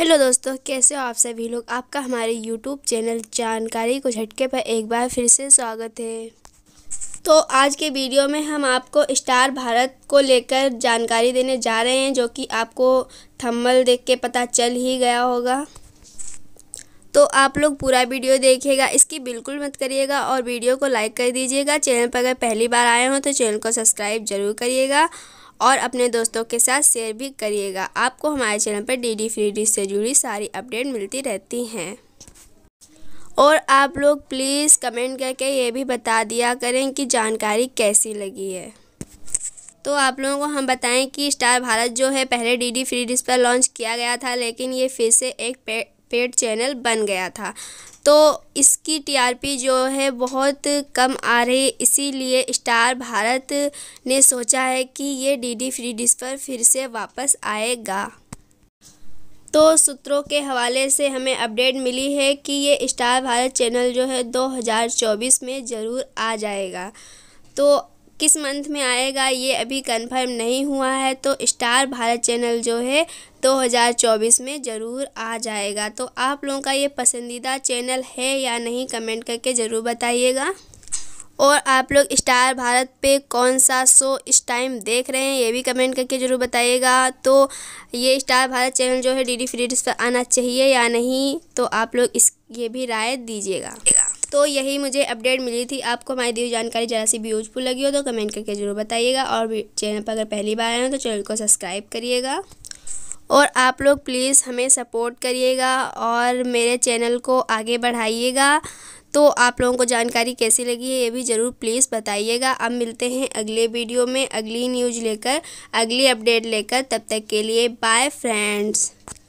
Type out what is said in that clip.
hello दोस्तों कैसे हो आप सभी लोग आपका हमारे यूट्यूब चैनल जानकारी को झटके पर एक बार फिर से स्वागत है तो आज के वीडियो में हम आपको स्टार भारत को लेकर जानकारी देने जा रहे हैं जो कि आपको थंबल देख के पता चल ही गया होगा तो आप लोग पूरा वीडियो देखिएगा इसकी बिल्कुल मत करिएगा और वीडियो को लाइक कर दीजिएगा चैनल पर अगर पहली बार आए हों तो चैनल को सब्सक्राइब ज़रूर करिएगा और अपने दोस्तों के साथ शेयर भी करिएगा आपको हमारे चैनल पर डी डी फ्री डिश से जुड़ी सारी अपडेट मिलती रहती हैं और आप लोग प्लीज़ कमेंट करके ये भी बता दिया करें कि जानकारी कैसी लगी है तो आप लोगों को हम बताएं कि स्टार भारत जो है पहले डीडी फ्री डिश पर लॉन्च किया गया था लेकिन ये फिर से एक पेड चैनल बन गया था तो इसकी टीआरपी जो है बहुत कम आ रही इसीलिए स्टार भारत ने सोचा है कि ये डीडी फ्री डिश पर फिर से वापस आएगा तो सूत्रों के हवाले से हमें अपडेट मिली है कि ये स्टार भारत चैनल जो है 2024 में ज़रूर आ जाएगा तो किस मंथ में आएगा ये अभी कंफर्म नहीं हुआ है तो स्टार भारत चैनल जो है 2024 में ज़रूर आ जाएगा तो आप लोगों का ये पसंदीदा चैनल है या नहीं कमेंट करके ज़रूर बताइएगा और आप लोग स्टार भारत पे कौन सा शो इस टाइम देख रहे हैं ये भी कमेंट करके ज़रूर बताइएगा तो ये स्टार भारत चैनल जो है डी डी फ्री पर आना चाहिए या नहीं तो आप लोग इस ये भी राय दीजिएगा तो यही मुझे अपडेट मिली थी आपको हमारी दी हुई जानकारी जरा सी भी यूजफुल लगी हो तो कमेंट करके ज़रूर बताइएगा और चैनल पर अगर पहली बार आए हो तो चैनल को सब्सक्राइब करिएगा और आप लोग प्लीज़ हमें सपोर्ट करिएगा और मेरे चैनल को आगे बढ़ाइएगा तो आप लोगों को जानकारी कैसी लगी है ये भी ज़रूर प्लीज़ बताइएगा अब मिलते हैं अगले वीडियो में अगली न्यूज़ लेकर अगली अपडेट लेकर तब तक के लिए बाय फ्रेंड्स